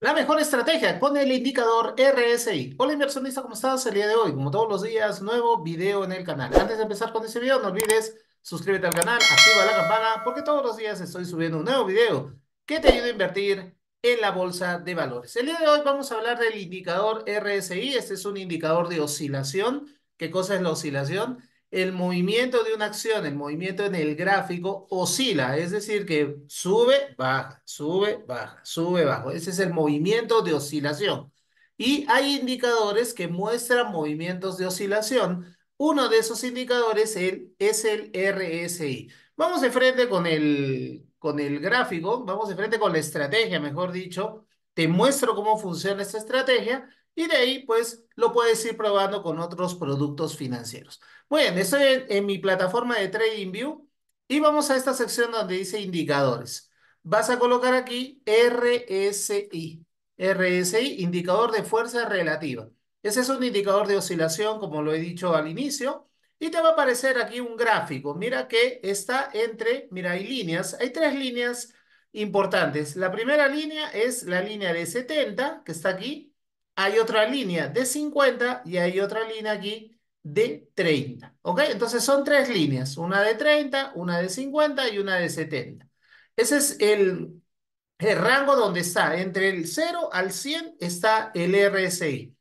La mejor estrategia con el indicador RSI. Hola inversionista, ¿cómo estás el día de hoy? Como todos los días, nuevo video en el canal. Antes de empezar con este video, no olvides suscríbete al canal, activa la campana, porque todos los días estoy subiendo un nuevo video que te ayuda a invertir en la bolsa de valores. El día de hoy vamos a hablar del indicador RSI. Este es un indicador de oscilación. ¿Qué cosa es la oscilación? el movimiento de una acción, el movimiento en el gráfico oscila, es decir, que sube, baja, sube, baja, sube, baja. Ese es el movimiento de oscilación. Y hay indicadores que muestran movimientos de oscilación. Uno de esos indicadores es el RSI. Vamos de frente con el, con el gráfico, vamos de frente con la estrategia, mejor dicho te muestro cómo funciona esta estrategia y de ahí pues lo puedes ir probando con otros productos financieros. Bueno, estoy en, mi plataforma de TradingView y vamos a esta sección donde dice indicadores. Vas a colocar aquí RSI, RSI, indicador de fuerza relativa. Ese es un indicador de oscilación, como lo he dicho al inicio, y te va a aparecer aquí un gráfico. Mira que está entre, mira, hay líneas, hay tres líneas importantes. La primera línea es la línea de 70, que está aquí. Hay otra línea de 50 y hay otra línea aquí de 30. ¿Ok? Entonces son tres líneas, una de 30, una de 50 y una de 70. Ese es el, rango donde está. Entre el 0 al 100 está el RSI.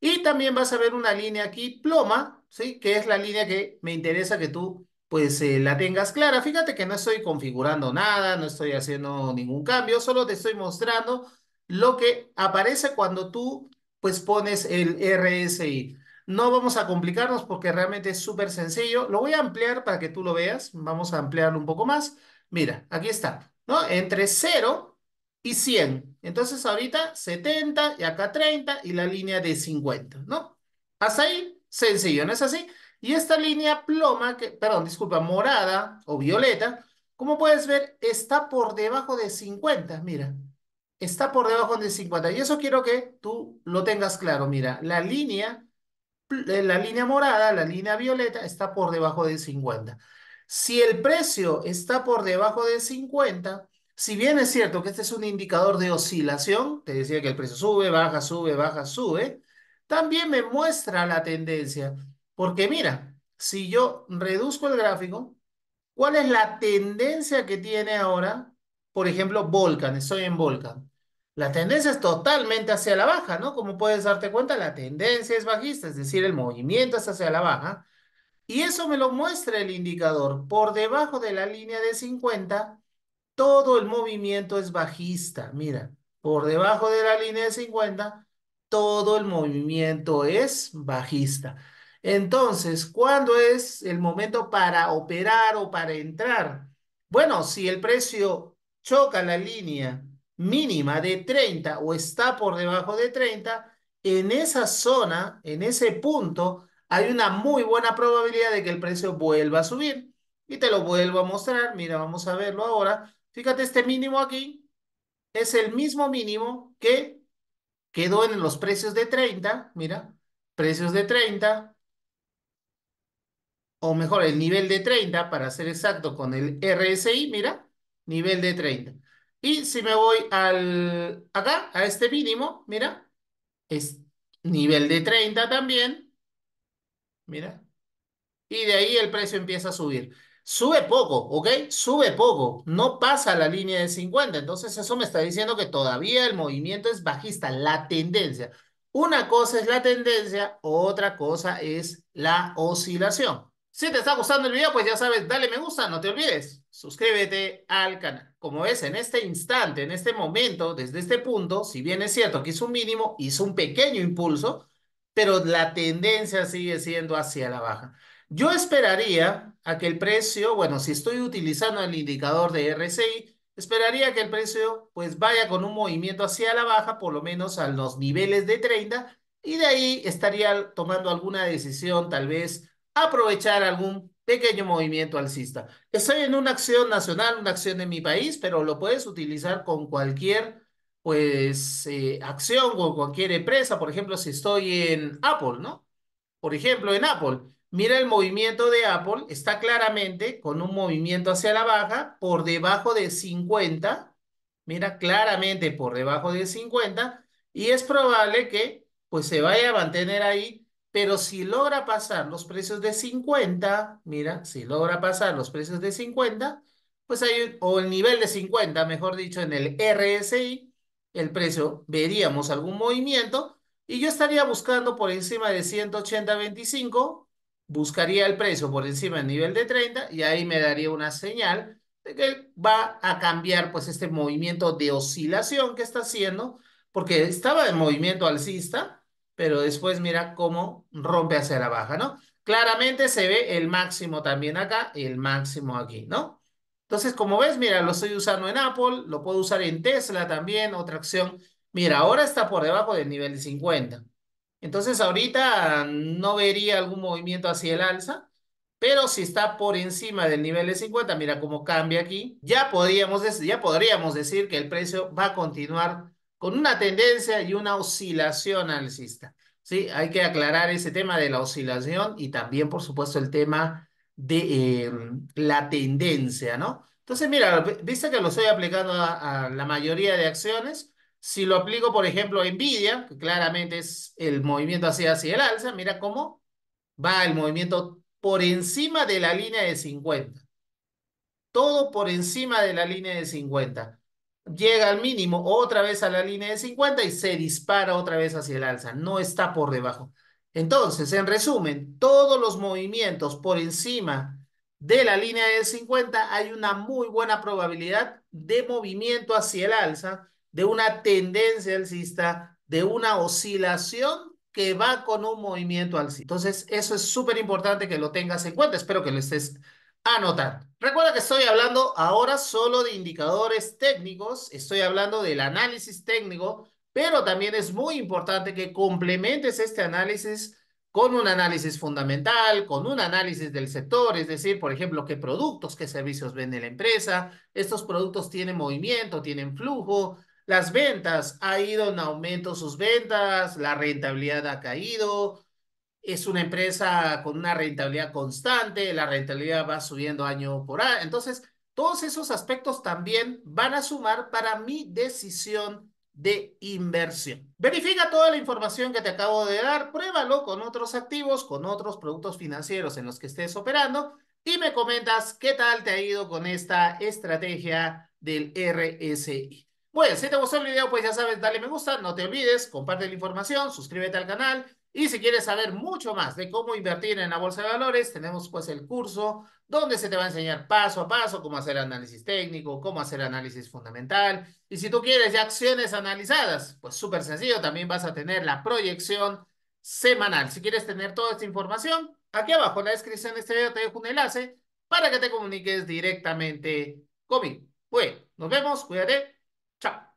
Y también vas a ver una línea aquí, ploma, ¿sí? que es la línea que me interesa que tú pues eh, la tengas clara. Fíjate que no estoy configurando nada, no estoy haciendo ningún cambio, solo te estoy mostrando lo que aparece cuando tú pues pones el RSI. No vamos a complicarnos porque realmente es súper sencillo. Lo voy a ampliar para que tú lo veas. Vamos a ampliarlo un poco más. Mira, aquí está, ¿no? Entre 0 y 100. Entonces ahorita 70 y acá 30 y la línea de 50, ¿no? Hasta ahí, sencillo, ¿no es así? Y esta línea ploma, que, perdón, disculpa, morada o violeta, como puedes ver, está por debajo de 50, mira. Está por debajo de 50. Y eso quiero que tú lo tengas claro, mira. La línea, eh, la línea morada, la línea violeta, está por debajo de 50. Si el precio está por debajo de 50, si bien es cierto que este es un indicador de oscilación, te decía que el precio sube, baja, sube, baja, sube, también me muestra la tendencia. Porque mira, si yo reduzco el gráfico, ¿cuál es la tendencia que tiene ahora? Por ejemplo, Volcan, estoy en Volcan. La tendencia es totalmente hacia la baja, ¿no? Como puedes darte cuenta, la tendencia es bajista, es decir, el movimiento es hacia la baja. Y eso me lo muestra el indicador. Por debajo de la línea de 50, todo el movimiento es bajista. Mira, por debajo de la línea de 50, todo el movimiento es bajista. Entonces, ¿cuándo es el momento para operar o para entrar? Bueno, si el precio choca la línea mínima de 30 o está por debajo de 30, en esa zona, en ese punto, hay una muy buena probabilidad de que el precio vuelva a subir. Y te lo vuelvo a mostrar. Mira, vamos a verlo ahora. Fíjate, este mínimo aquí es el mismo mínimo que quedó en los precios de 30. Mira, precios de 30, o mejor, el nivel de 30, para ser exacto, con el RSI, mira, nivel de 30. Y si me voy al, acá, a este mínimo, mira, es nivel de 30 también, mira, y de ahí el precio empieza a subir. Sube poco, ¿ok? Sube poco, no pasa la línea de 50, entonces eso me está diciendo que todavía el movimiento es bajista, la tendencia. Una cosa es la tendencia, otra cosa es la oscilación. Si te está gustando el video, pues ya sabes, dale me gusta, no te olvides. Suscríbete al canal. Como ves, en este instante, en este momento, desde este punto, si bien es cierto que hizo un mínimo, hizo un pequeño impulso, pero la tendencia sigue siendo hacia la baja. Yo esperaría a que el precio, bueno, si estoy utilizando el indicador de RSI, esperaría que el precio pues vaya con un movimiento hacia la baja, por lo menos a los niveles de 30, y de ahí estaría tomando alguna decisión, tal vez aprovechar algún pequeño movimiento alcista. Estoy en una acción nacional, una acción de mi país, pero lo puedes utilizar con cualquier pues eh, acción o cualquier empresa. Por ejemplo, si estoy en Apple, ¿no? Por ejemplo, en Apple. Mira el movimiento de Apple, está claramente con un movimiento hacia la baja por debajo de 50. Mira, claramente por debajo de 50. Y es probable que pues se vaya a mantener ahí pero si logra pasar los precios de 50, mira, si logra pasar los precios de 50, pues hay, o el nivel de 50, mejor dicho, en el RSI, el precio, veríamos algún movimiento y yo estaría buscando por encima de 180.25, buscaría el precio por encima del nivel de 30 y ahí me daría una señal de que va a cambiar pues este movimiento de oscilación que está haciendo, porque estaba en movimiento alcista, pero después mira cómo rompe hacia la baja, ¿no? Claramente se ve el máximo también acá y el máximo aquí, ¿no? Entonces, como ves, mira, lo estoy usando en Apple, lo puedo usar en Tesla también, otra acción. Mira, ahora está por debajo del nivel de 50. Entonces, ahorita no vería algún movimiento hacia el alza, pero si está por encima del nivel de 50, mira cómo cambia aquí. Ya, podríamos, ya podríamos decir que el precio va a continuar con una tendencia y una oscilación alcista. ¿sí? Hay que aclarar ese tema de la oscilación y también, por supuesto, el tema de em, la tendencia, ¿no? Entonces, mira, viste que lo estoy aplicando a, la mayoría de acciones. Si lo aplico, por ejemplo, a Nvidia, que claramente es el movimiento hacia, hacia el alza, mira cómo va el movimiento por encima de la línea de 50. Todo por encima de la línea de 50 llega al mínimo otra vez a la línea de 50 y se dispara otra vez hacia el alza, no está por debajo. Entonces, en resumen, todos los movimientos por encima de la línea de 50 hay una muy buena probabilidad de movimiento hacia el alza, de una tendencia alcista, de una oscilación que va con un movimiento alcista. Entonces, eso es súper importante que lo tengas en cuenta. Espero que lo estés anotar. Recuerda que estoy hablando ahora solo de indicadores técnicos, estoy hablando del análisis técnico, pero también es muy importante que complementes este análisis con un análisis fundamental, con un análisis del sector, es decir, por ejemplo, qué productos, qué servicios vende la empresa, estos productos tienen movimiento, tienen flujo, las ventas, ha ido en aumento sus ventas, la rentabilidad ha caído, es una empresa con una rentabilidad constante, la rentabilidad va subiendo año por año. Entonces, todos esos aspectos también van a sumar para mi decisión de inversión. Verifica toda la información que te acabo de dar, pruébalo con otros activos, con otros productos financieros en los que estés operando y me comentas qué tal te ha ido con esta estrategia del RSI. Bueno, si te gustó el video, pues ya sabes, dale me gusta, no te olvides, comparte la información, suscríbete al canal y si quieres saber mucho más de cómo invertir en la bolsa de valores, tenemos pues el curso donde se te va a enseñar paso a paso cómo hacer análisis técnico, cómo hacer análisis fundamental. Y si tú quieres ya acciones analizadas, pues súper sencillo, también vas a tener la proyección semanal. Si quieres tener toda esta información, aquí abajo en la descripción de este video te dejo un enlace para que te comuniques directamente conmigo. Bueno, nos vemos, cuídate, chao.